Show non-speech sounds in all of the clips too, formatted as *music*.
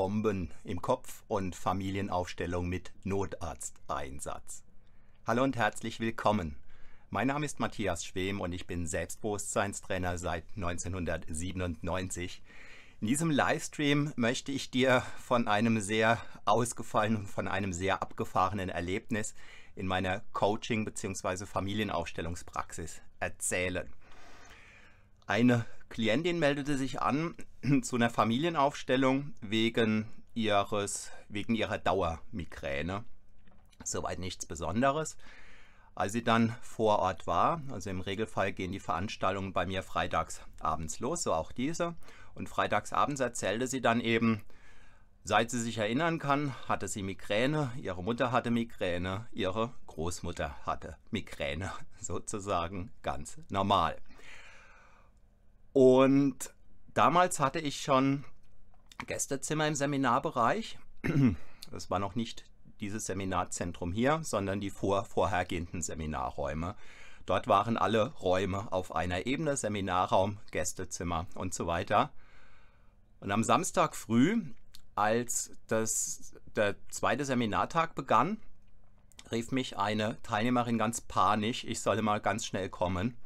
Bomben im Kopf und Familienaufstellung mit Notarzteinsatz. Hallo und herzlich willkommen. Mein Name ist Matthias Schwem und ich bin Selbstbewusstseinstrainer seit 1997. In diesem Livestream möchte ich dir von einem sehr ausgefallenen, von einem sehr abgefahrenen Erlebnis in meiner Coaching- bzw. Familienaufstellungspraxis erzählen. Eine Klientin meldete sich an *clears throat* zu einer Familienaufstellung wegen, ihres, wegen ihrer Dauermigräne. Soweit nichts Besonderes. Als sie dann vor Ort war, also im Regelfall gehen die Veranstaltungen bei mir freitags abends los, so auch diese. Und freitags abends erzählte sie dann eben, Seit sie sich erinnern kann, hatte sie Migräne, ihre Mutter hatte Migräne, ihre Großmutter hatte Migräne, *laughs* sozusagen ganz normal. Und damals hatte ich schon Gästezimmer im Seminarbereich. *clears throat* Das war noch nicht dieses Seminarzentrum hier, sondern die vor, vorhergehenden Seminarräume. Dort waren alle Räume auf einer Ebene, Seminarraum, Gästezimmer und so weiter. Und am Samstag früh, als das, der zweite Seminartag begann, rief mich eine Teilnehmerin ganz panisch, ich solle mal ganz schnell kommen.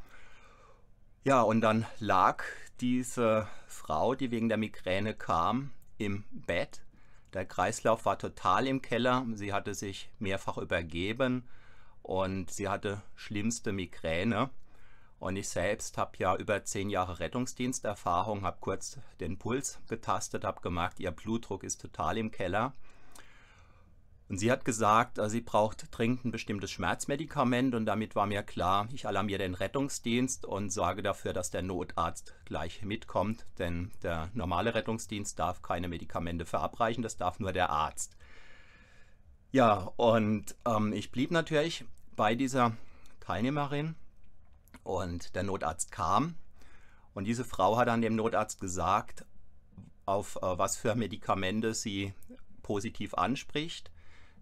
Ja, und dann lag diese Frau, die wegen der Migräne kam, im Bett. Der Kreislauf war total im Keller. Sie hatte sich mehrfach übergeben und sie hatte schlimmste Migräne. Und ich selbst habe ja über zehn Jahre Rettungsdiensterfahrung, habe kurz den Puls getastet, habe gemerkt, ihr Blutdruck ist total im Keller. Und sie hat gesagt, äh, sie braucht dringend ein bestimmtes Schmerzmedikament und damit war mir klar, ich alarmiere den Rettungsdienst und sorge dafür, dass der Notarzt gleich mitkommt, denn der normale Rettungsdienst darf keine Medikamente verabreichen, das darf nur der Arzt. Ja, und ähm, ich blieb natürlich bei dieser Teilnehmerin und der Notarzt kam und diese Frau hat dann dem Notarzt gesagt, auf äh, was für Medikamente sie positiv anspricht.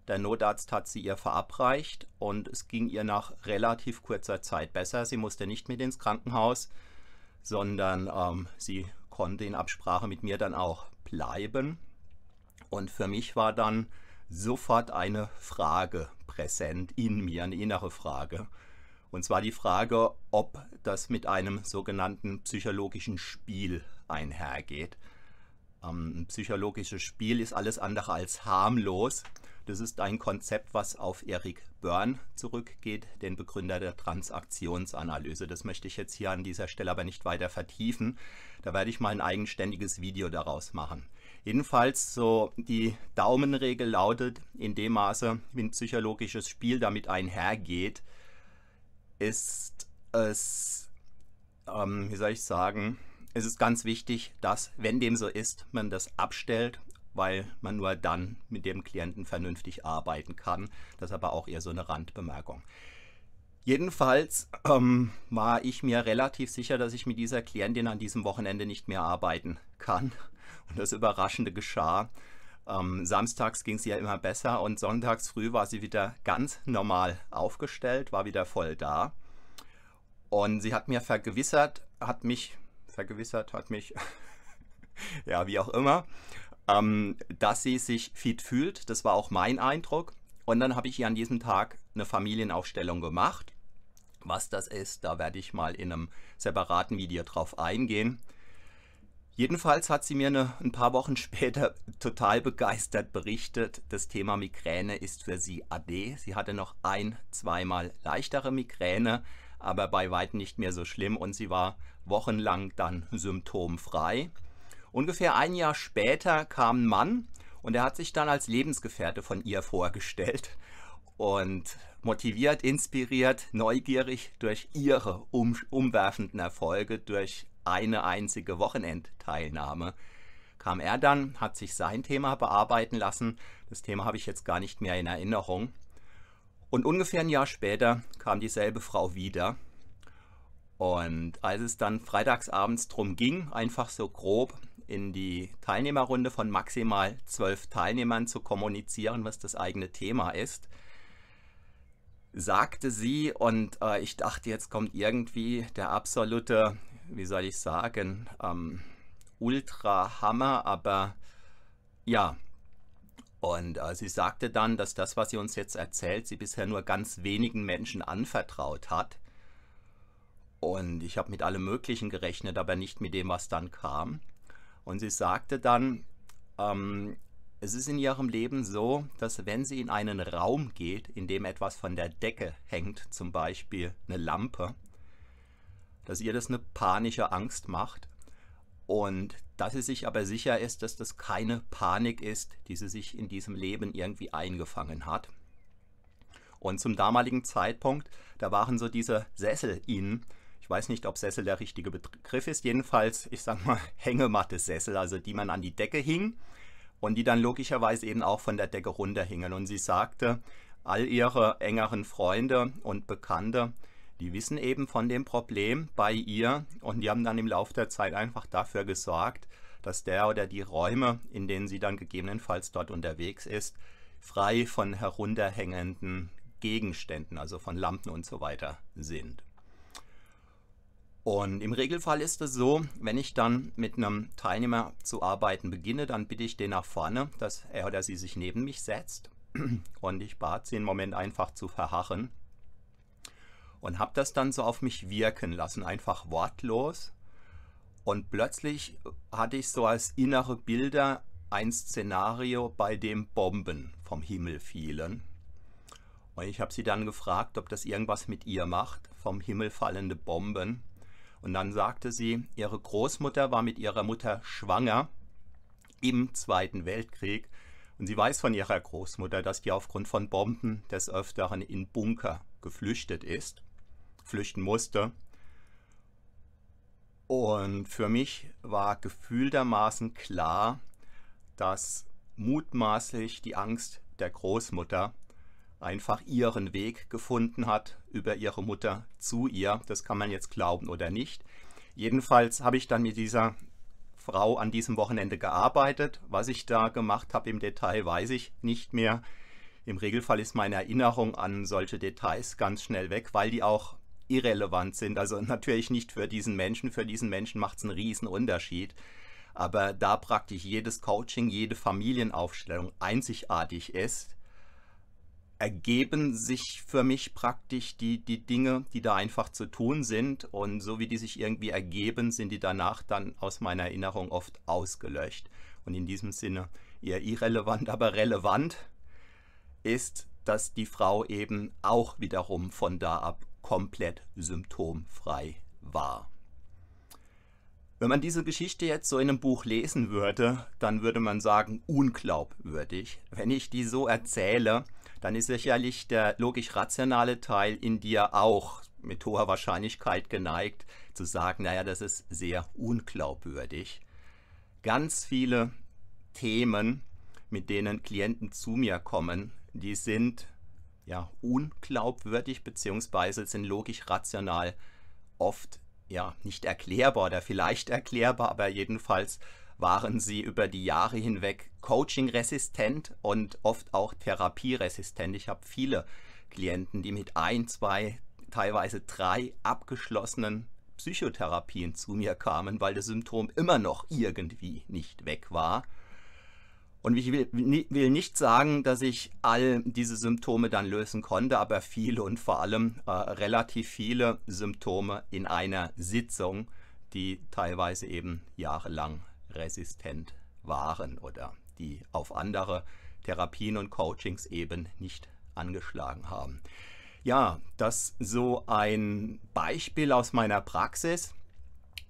Der Notarzt hat sie ihr verabreicht und es ging ihr nach relativ kurzer Zeit besser. Sie musste nicht mit ins Krankenhaus, sondern ähm, sie konnte in Absprache mit mir dann auch bleiben. Und für mich war dann sofort eine Frage präsent in mir, eine innere Frage. Und zwar die Frage, ob das mit einem sogenannten psychologischen Spiel einhergeht. Ähm, ein psychologisches Spiel ist alles andere als harmlos. Das ist ein Konzept, was auf Eric Börn zurückgeht, den Begründer der Transaktionsanalyse. Das möchte ich jetzt hier an dieser Stelle aber nicht weiter vertiefen. Da werde ich mal ein eigenständiges Video daraus machen. Jedenfalls so die Daumenregel lautet, in dem Maße, wie ein psychologisches Spiel damit einhergeht, ist es, ähm, wie soll ich sagen, es ist ganz wichtig, dass, wenn dem so ist, man das abstellt weil man nur dann mit dem Klienten vernünftig arbeiten kann. Das ist aber auch eher so eine Randbemerkung. Jedenfalls ähm, war ich mir relativ sicher, dass ich mit dieser Klientin an diesem Wochenende nicht mehr arbeiten kann. Und das Überraschende geschah. Ähm, samstags ging es ja immer besser und sonntags früh war sie wieder ganz normal aufgestellt, war wieder voll da. Und sie hat mir vergewissert, hat mich vergewissert, hat mich, *laughs* ja, wie auch immer, ähm, dass sie sich fit fühlt. Das war auch mein Eindruck. Und dann habe ich ihr an diesem Tag eine Familienaufstellung gemacht. Was das ist, da werde ich mal in einem separaten Video drauf eingehen. Jedenfalls hat sie mir eine, ein paar Wochen *laughs* später total begeistert berichtet, das Thema Migräne ist für sie AD. Sie hatte noch ein, zweimal leichtere Migräne, aber bei weitem nicht mehr so schlimm und sie war wochenlang dann symptomfrei. Ungefähr ein Jahr später kam ein Mann und er hat sich dann als Lebensgefährte von ihr vorgestellt und motiviert, inspiriert, neugierig durch ihre um, umwerfenden Erfolge, durch eine einzige Wochenendteilnahme kam er dann, hat sich sein Thema bearbeiten lassen. Das Thema habe ich jetzt gar nicht mehr in Erinnerung. Und ungefähr ein Jahr später kam dieselbe Frau wieder und als es dann freitagsabends drum ging, einfach so grob in die Teilnehmerrunde von maximal zwölf Teilnehmern zu kommunizieren, was das eigene Thema ist, sagte sie und äh, ich dachte, jetzt kommt irgendwie der absolute, wie soll ich sagen, ähm, Ultra-Hammer, aber ja. Und äh, sie sagte dann, dass das, was sie uns jetzt erzählt, sie bisher nur ganz wenigen Menschen anvertraut hat und ich habe mit allem Möglichen gerechnet, aber nicht mit dem, was dann kam. Und sie sagte dann, ähm, es ist in ihrem Leben so, dass wenn sie in einen Raum geht, in dem etwas von der Decke hängt, zum Beispiel eine Lampe, dass ihr das eine panische Angst macht und dass sie sich aber sicher ist, dass das keine Panik ist, die sie sich in diesem Leben irgendwie eingefangen hat. Und zum damaligen Zeitpunkt, da waren so diese Sessel innen, ich weiß nicht, ob Sessel der richtige Begriff ist. Jedenfalls, ich sag mal, *laughs* Hängematte-Sessel, also die man an die Decke hing und die dann logischerweise eben auch von der Decke runterhingen. Und sie sagte, all ihre engeren Freunde und Bekannte, die wissen eben von dem Problem bei ihr und die haben dann im Laufe der Zeit einfach dafür gesorgt, dass der oder die Räume, in denen sie dann gegebenenfalls dort unterwegs ist, frei von herunterhängenden Gegenständen, also von Lampen und so weiter sind. Und im Regelfall ist es so, wenn ich dann mit einem Teilnehmer zu arbeiten beginne, dann bitte ich den nach vorne, dass er oder sie sich neben mich setzt. *clears throat* Und ich bat sie im Moment einfach zu verharren. Und habe das dann so auf mich wirken lassen, einfach wortlos. Und plötzlich hatte ich so als innere Bilder ein Szenario, bei dem Bomben vom Himmel fielen. Und ich habe sie dann gefragt, ob das irgendwas mit ihr macht, vom Himmel fallende Bomben. Und dann sagte sie, ihre Großmutter war mit ihrer Mutter schwanger im Zweiten Weltkrieg. Und sie weiß von ihrer Großmutter, dass die aufgrund von Bomben des Öfteren in Bunker geflüchtet ist, flüchten musste. Und für mich war gefühltermaßen klar, dass mutmaßlich die Angst der Großmutter einfach ihren Weg gefunden hat über ihre Mutter zu ihr. Das kann man jetzt glauben oder nicht. Jedenfalls habe ich dann mit dieser Frau an diesem Wochenende gearbeitet. Was ich da gemacht habe im Detail, weiß ich nicht mehr. Im Regelfall ist meine Erinnerung an solche Details ganz schnell weg, weil die auch irrelevant sind. Also *laughs* natürlich nicht für diesen Menschen. Für diesen Menschen macht es einen riesen Unterschied. Aber da praktisch jedes Coaching, jede Familienaufstellung einzigartig ist, ergeben sich für mich praktisch die, die Dinge, die da einfach zu tun sind. Und so wie die sich irgendwie ergeben, sind die danach dann aus meiner Erinnerung oft ausgelöscht. Und in diesem Sinne eher irrelevant, *laughs* aber relevant ist, dass die Frau eben auch wiederum von da ab komplett symptomfrei war. Wenn man diese Geschichte jetzt so in einem Buch lesen würde, dann würde man sagen, unglaubwürdig. Wenn ich die so erzähle, dann ist sicherlich der logisch-rationale Teil in dir auch mit hoher Wahrscheinlichkeit geneigt zu sagen, naja, das ist sehr unglaubwürdig. Ganz viele Themen, mit denen Klienten zu mir kommen, die sind ja unglaubwürdig beziehungsweise sind logisch-rational oft ja nicht erklärbar oder vielleicht erklärbar, aber jedenfalls waren sie über die Jahre hinweg coaching-resistent und oft auch therapieresistent. Ich habe viele Klienten, die mit ein, zwei, teilweise drei abgeschlossenen Psychotherapien zu mir kamen, weil das Symptom immer noch irgendwie nicht weg war. Und ich will, will, nicht sagen, dass ich all diese Symptome dann lösen konnte, aber viele und vor allem äh, relativ viele Symptome in einer Sitzung, die teilweise eben jahrelang resistent waren oder die auf andere Therapien und Coachings eben nicht angeschlagen haben. Ja, das so ein Beispiel aus meiner Praxis.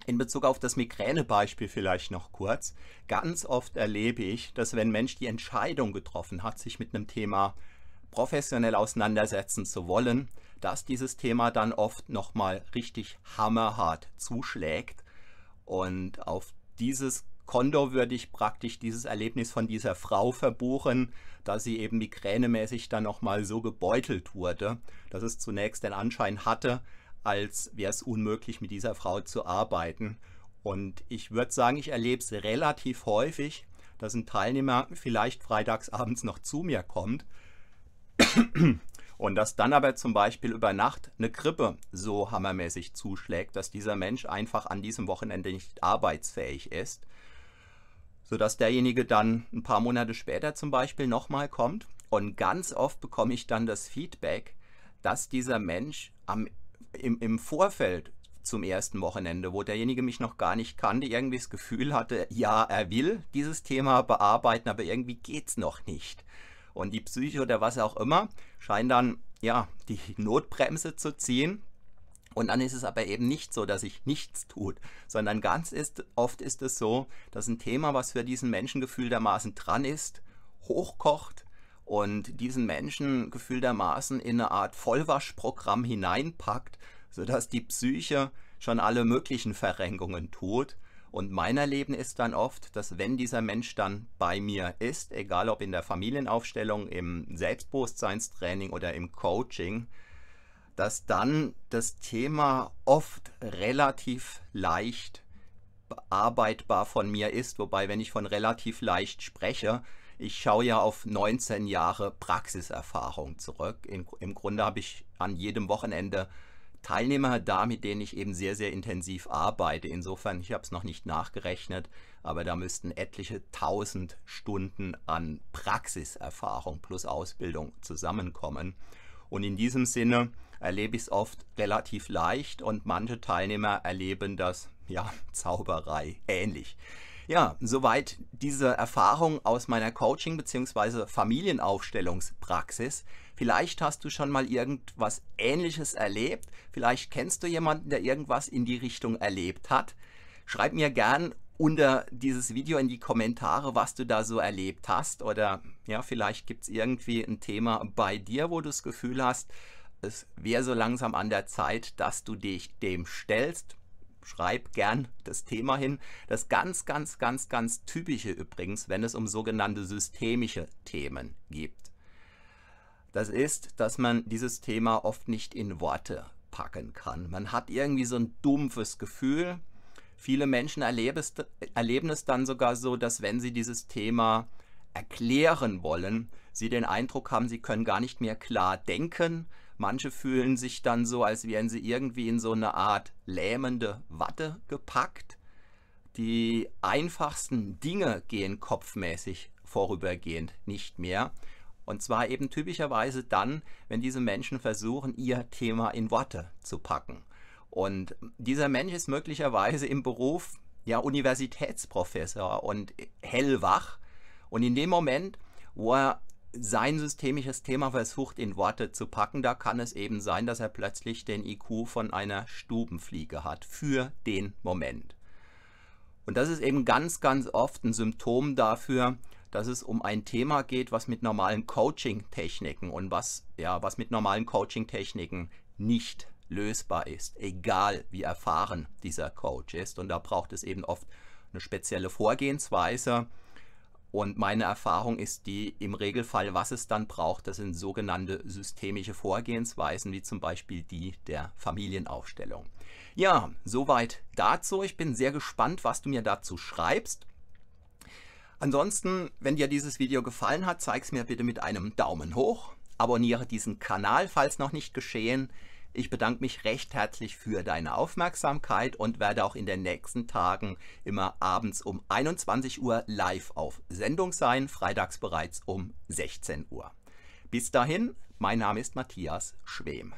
In Bezug auf das Migränebeispiel vielleicht noch kurz. Ganz oft erlebe ich, dass wenn ein Mensch die Entscheidung getroffen hat, sich mit einem Thema professionell auseinandersetzen zu wollen, dass dieses Thema dann oft nochmal richtig hammerhart zuschlägt. Und auf dieses Kondo würde ich praktisch dieses Erlebnis von dieser Frau verbuchen, da sie eben migränemäßig dann nochmal so gebeutelt wurde, dass es zunächst den Anschein hatte, als wäre es unmöglich, mit dieser Frau zu arbeiten. Und ich würde sagen, ich erlebe es relativ häufig, dass ein Teilnehmer vielleicht freitags abends noch zu mir kommt und dass dann aber zum Beispiel über Nacht eine Grippe so hammermäßig zuschlägt, dass dieser Mensch einfach an diesem Wochenende nicht arbeitsfähig ist sodass derjenige dann ein paar Monate später zum Beispiel nochmal kommt. Und ganz oft bekomme ich dann das Feedback, dass dieser Mensch am, im, im Vorfeld zum ersten Wochenende, wo derjenige mich noch gar nicht kannte, irgendwie das Gefühl hatte, ja, er will dieses Thema bearbeiten, aber irgendwie geht es noch nicht. Und die Psyche oder was auch immer scheint dann ja die Notbremse zu ziehen und dann ist es aber eben nicht so, dass sich nichts tut, sondern ganz ist, oft ist es so, dass ein Thema, was für diesen Menschen gefühltermaßen dran ist, hochkocht und diesen Menschen gefühltermaßen in eine Art Vollwaschprogramm hineinpackt, sodass die Psyche schon alle möglichen Verrenkungen tut. Und mein Erleben ist dann oft, dass wenn dieser Mensch dann bei mir ist, egal ob in der Familienaufstellung, im Selbstbewusstseinstraining oder im Coaching, dass dann das Thema oft relativ leicht bearbeitbar von mir ist. Wobei, wenn ich von relativ leicht spreche, ich schaue ja auf 19 Jahre Praxiserfahrung zurück. In, Im Grunde habe ich an jedem Wochenende Teilnehmer da, mit denen ich eben sehr, sehr intensiv arbeite. Insofern, ich habe es noch nicht nachgerechnet, aber da müssten etliche tausend Stunden an Praxiserfahrung plus Ausbildung zusammenkommen. Und in diesem Sinne erlebe ich es oft relativ leicht und manche Teilnehmer erleben das, ja, *laughs* Zauberei ähnlich. Ja, soweit diese Erfahrung aus meiner Coaching- bzw. Familienaufstellungspraxis. Vielleicht hast du schon mal irgendwas Ähnliches erlebt. Vielleicht kennst du jemanden, der irgendwas in die Richtung erlebt hat. Schreib mir gern unter dieses Video in die Kommentare, was du da so erlebt hast. Oder ja, vielleicht gibt es irgendwie ein Thema bei dir, wo du das Gefühl hast, es wäre so langsam an der Zeit, dass du dich dem stellst. Schreib gern das Thema hin. Das ganz, ganz, ganz, ganz typische übrigens, wenn es um sogenannte systemische Themen geht. Das ist, dass man dieses Thema oft nicht in Worte packen kann. Man hat irgendwie so ein dumpfes Gefühl. Viele Menschen erleben es dann sogar so, dass wenn sie dieses Thema erklären wollen, sie den Eindruck haben, sie können gar nicht mehr klar denken, Manche fühlen sich dann so, als wären sie irgendwie in so eine Art lähmende Watte gepackt. Die einfachsten Dinge gehen kopfmäßig vorübergehend nicht mehr. Und zwar eben typischerweise dann, wenn diese Menschen versuchen, ihr Thema in Worte zu packen. Und dieser Mensch ist möglicherweise im Beruf ja Universitätsprofessor und hellwach. Und in dem Moment, wo er sein systemisches Thema versucht in Worte zu packen, da kann es eben sein, dass er plötzlich den IQ von einer Stubenfliege hat für den Moment. Und das ist eben ganz, ganz oft ein Symptom dafür, dass es um ein Thema geht, was mit normalen Coaching-Techniken und was, ja, was mit normalen Coaching-Techniken nicht lösbar ist, egal wie erfahren dieser Coach ist. Und da braucht es eben oft eine spezielle Vorgehensweise, und meine Erfahrung ist die, im Regelfall, was es dann braucht, das sind sogenannte systemische Vorgehensweisen, wie zum Beispiel die der Familienaufstellung. Ja, soweit dazu. Ich bin sehr gespannt, was du mir dazu schreibst. Ansonsten, wenn dir dieses Video gefallen hat, zeig es mir bitte mit einem Daumen hoch. Abonniere diesen Kanal, falls noch nicht geschehen. Ich bedanke mich recht herzlich für deine Aufmerksamkeit und werde auch in den nächsten Tagen immer abends um 21 Uhr live auf Sendung sein, freitags bereits um 16 Uhr. Bis dahin, mein Name ist Matthias Schwem.